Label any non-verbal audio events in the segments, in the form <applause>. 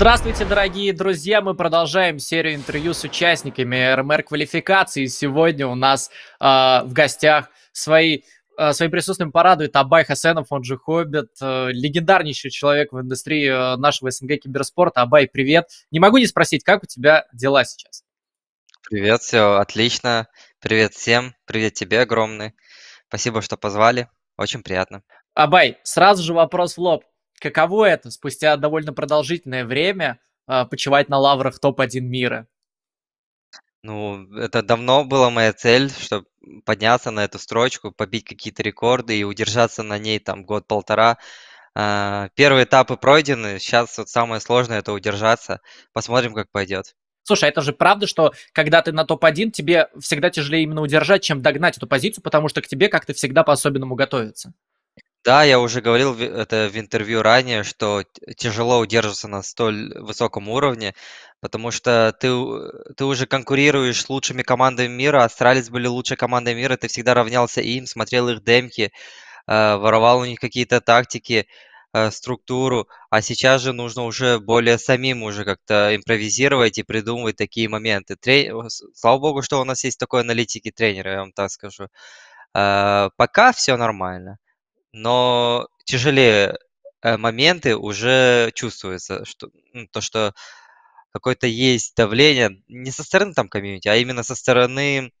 Здравствуйте, дорогие друзья! Мы продолжаем серию интервью с участниками РМР-квалификации. Сегодня у нас э, в гостях свои а, своим присутствием порадует Абай Хасенов, он же Хоббит, э, легендарнейший человек в индустрии э, нашего СНГ киберспорта. Абай, привет. Не могу не спросить, как у тебя дела сейчас? Привет, все отлично. Привет всем, привет тебе огромный. Спасибо, что позвали, очень приятно. Абай, сразу же вопрос в лоб. Каково это спустя довольно продолжительное время а, почивать на лаврах топ-1 мира? Ну, это давно была моя цель, чтобы подняться на эту строчку, побить какие-то рекорды и удержаться на ней там год-полтора. А, первые этапы пройдены, сейчас вот самое сложное это удержаться. Посмотрим, как пойдет. Слушай, а это же правда, что когда ты на топ-1, тебе всегда тяжелее именно удержать, чем догнать эту позицию, потому что к тебе как-то всегда по-особенному готовится. Да, я уже говорил это в интервью ранее, что тяжело удерживаться на столь высоком уровне, потому что ты ты уже конкурируешь с лучшими командами мира. Астралис были лучшей командой мира, ты всегда равнялся им, смотрел их демки, э, воровал у них какие-то тактики, э, структуру. А сейчас же нужно уже более самим уже как-то импровизировать и придумывать такие моменты. Трей... Слава богу, что у нас есть такой аналитики тренера, я вам так скажу. Э, пока все нормально но тяжелее э, моменты уже чувствуется, что, ну, то, что какое-то есть давление не со стороны там комьюнити, а именно со стороны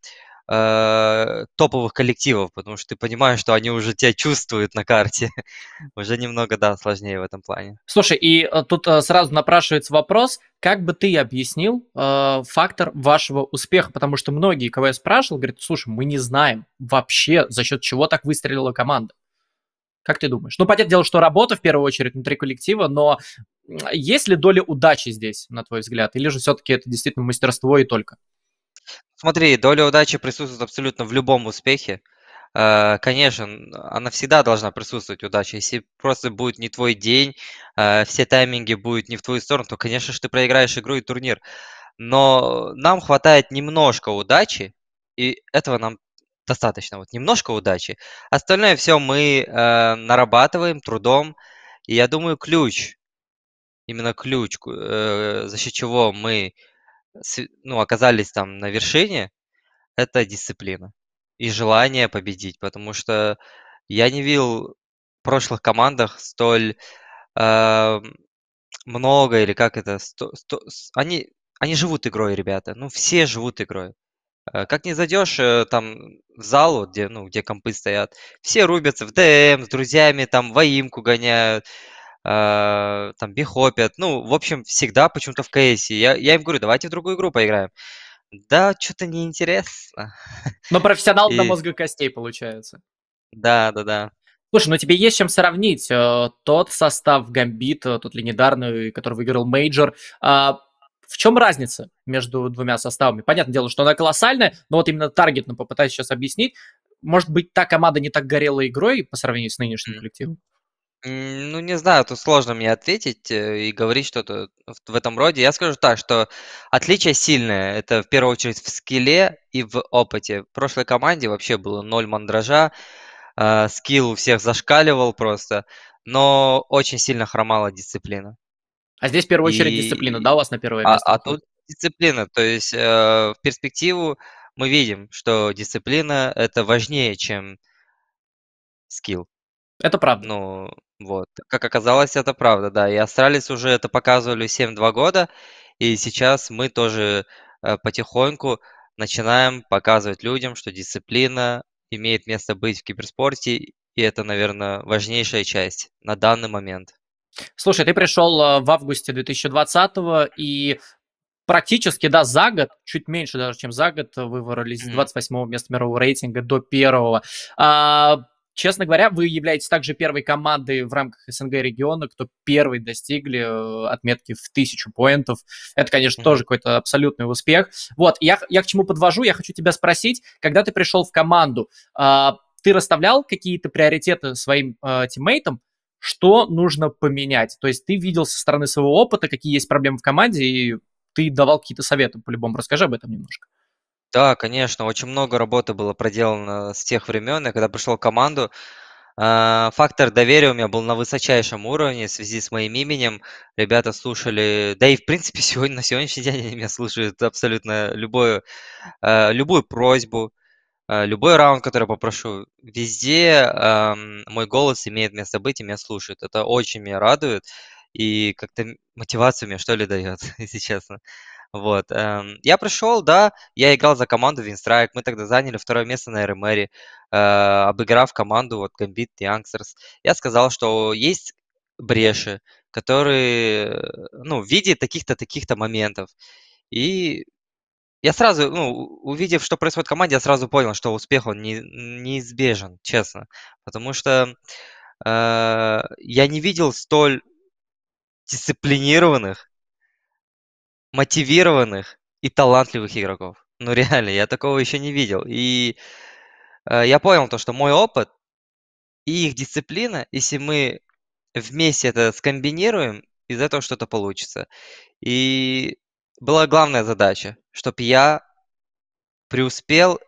э, топовых коллективов, потому что ты понимаешь, что они уже тебя чувствуют на карте. <laughs> уже немного, да, сложнее в этом плане. Слушай, и э, тут э, сразу напрашивается вопрос, как бы ты объяснил э, фактор вашего успеха? Потому что многие, кого я спрашивал, говорят, слушай, мы не знаем вообще, за счет чего так выстрелила команда. Как ты думаешь? Ну, понятное дело, что работа в первую очередь внутри коллектива, но есть ли доля удачи здесь, на твой взгляд? Или же все-таки это действительно мастерство и только? Смотри, доля удачи присутствует абсолютно в любом успехе. Э, конечно, она всегда должна присутствовать, удача. Если просто будет не твой день, э, все тайминги будут не в твою сторону, то, конечно же, ты проиграешь игру и турнир. Но нам хватает немножко удачи, и этого нам достаточно вот немножко удачи. Остальное все мы э, нарабатываем трудом. И я думаю, ключ, именно ключ, э, за счет чего мы ну, оказались там на вершине, это дисциплина и желание победить. Потому что я не видел в прошлых командах столь э, много или как это... Сто, сто, они, они живут игрой, ребята. Ну, все живут игрой. Э, как не зайдешь э, там в залу, где, ну, где компы стоят, все рубятся в ДМ с друзьями, там воимку гоняют, э, там бихопят. Ну, в общем, всегда почему-то в КС. Я, я им говорю, давайте в другую игру поиграем. Да, что-то неинтересно. Но ну, профессионал до мозга костей получается. Да, да, да. Слушай, ну тебе есть чем сравнить э, тот состав Гамбит, тот легендарный, который выиграл мейджор, а, в чем разница между двумя составами? Понятное дело, что она колоссальная, но вот именно таргетно попытаюсь сейчас объяснить. Может быть, та команда не так горела игрой по сравнению с нынешним коллективом? Ну, не знаю, тут сложно мне ответить э, и говорить что-то в этом роде. Я скажу так, что отличие сильное. Это в первую очередь в скилле и в опыте. В прошлой команде вообще было ноль мандража, э, скилл у всех зашкаливал просто, но очень сильно хромала дисциплина. А здесь в первую очередь и... дисциплина, да, у вас на первое а, место? А, а тут дисциплина, то есть э, в перспективу мы видим, что дисциплина это важнее, чем скилл. Это правда. Ну, вот. Как оказалось, это правда, да. И Астралис уже это показывали 7-2 года, и сейчас мы тоже э, потихоньку начинаем показывать людям, что дисциплина имеет место быть в киберспорте, и это, наверное, важнейшая часть на данный момент. Слушай, ты пришел э, в августе 2020 и практически, да, за год, чуть меньше даже, чем за год, выбрались с mm-hmm. 28 места мирового рейтинга до первого. А, честно говоря, вы являетесь также первой командой в рамках СНГ региона, кто первый достигли э, отметки в тысячу поинтов. Это, конечно, тоже какой-то абсолютный успех. Вот, я, я к чему подвожу, я хочу тебя спросить, когда ты пришел в команду, а, ты расставлял какие-то приоритеты своим э, тиммейтам, что нужно поменять? То есть ты видел со стороны своего опыта, какие есть проблемы в команде, и ты давал какие-то советы по-любому. Расскажи об этом немножко. Да, конечно, очень много работы было проделано с тех времен, я когда пришел в команду, э, Фактор доверия у меня был на высочайшем уровне в связи с моим именем. Ребята слушали, да и в принципе <laughs> сегодня, на сегодняшний день они меня слушают абсолютно любую, э, любую просьбу, Э, любой раунд, который попрошу, везде э, мой голос имеет место быть и меня слушают. Это очень меня радует и как-то мотивацию мне что ли <laughs> дает, если честно. Вот. Э, я пришел, да, я играл за команду Винстрайк, мы тогда заняли второе место на РМР, э, обыграв команду вот Гамбит и Анксерс. Я сказал, что есть бреши, которые, э, ну, в виде таких-то, таких-то моментов. И я сразу, ну, увидев, что происходит в команде, я сразу понял, что успех он не, неизбежен, честно. Потому что э, я не видел столь дисциплинированных, мотивированных и талантливых игроков. Ну <laughs> реально, я такого еще не видел. И э, я понял то, что мой опыт и их дисциплина, если мы вместе это скомбинируем, из этого что-то получится. И была главная задача, чтобы я преуспел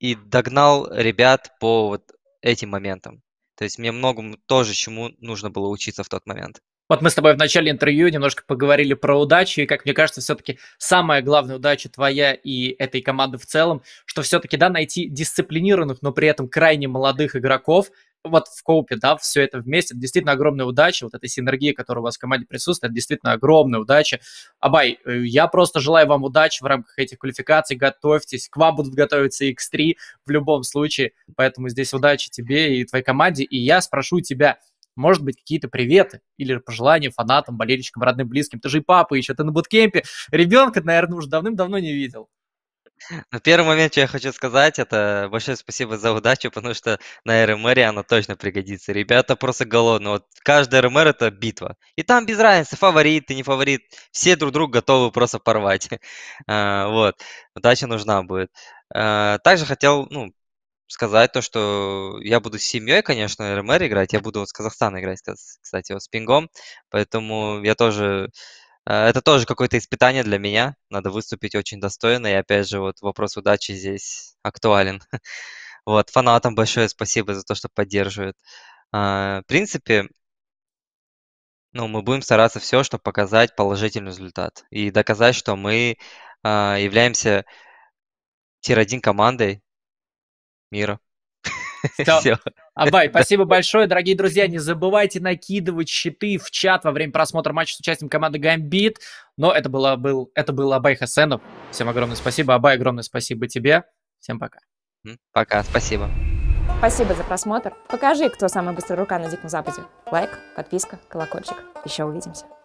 и догнал ребят по вот этим моментам. То есть мне многому тоже чему нужно было учиться в тот момент. Вот мы с тобой в начале интервью немножко поговорили про удачу, и, как мне кажется, все-таки самая главная удача твоя и этой команды в целом, что все-таки, да, найти дисциплинированных, но при этом крайне молодых игроков, вот в коупе, да, все это вместе, это действительно огромная удача, вот эта синергия, которая у вас в команде присутствует, это действительно огромная удача. Абай, э, я просто желаю вам удачи в рамках этих квалификаций, готовьтесь, к вам будут готовиться X3 в любом случае, поэтому здесь удачи тебе и твоей команде, и я спрошу тебя, может быть, какие-то приветы или пожелания фанатам, болельщикам, родным, близким. Ты же и папа еще, ты на буткемпе. Ребенка, наверное, уже давным-давно не видел. На первый момент, что я хочу сказать, это большое спасибо за удачу, потому что на РМР она точно пригодится. Ребята просто голодные. Вот каждый РМР это битва. И там без разницы, фаворит и не фаворит. Все друг друга готовы просто порвать. <laughs> А, вот. Удача нужна будет. А, также хотел, ну, сказать то, что я буду с семьей, конечно, РМР играть. Я буду вот с Казахстана играть, кстати, вот с Пингом. Поэтому я тоже Э, это тоже какое-то испытание для меня. Надо выступить очень достойно. И опять же, вот вопрос удачи здесь актуален. <laughs> Вот, фанатам большое спасибо за то, что поддерживают. А, в принципе, ну, мы будем стараться все, чтобы показать положительный результат и доказать, что мы а, являемся тир-1 командой мира. <laughs> Все. Абай, спасибо большое. Дорогие друзья, не забывайте накидывать щиты в чат во время просмотра матча с участием команды Гамбит. Но это, было, был, это был Абай Хасенов. Всем огромное спасибо. Абай, огромное спасибо тебе. Всем пока. Пока, спасибо. Спасибо за просмотр. Покажи, кто самая быстрая рука на Диком Западе. Лайк, подписка, колокольчик. Еще увидимся.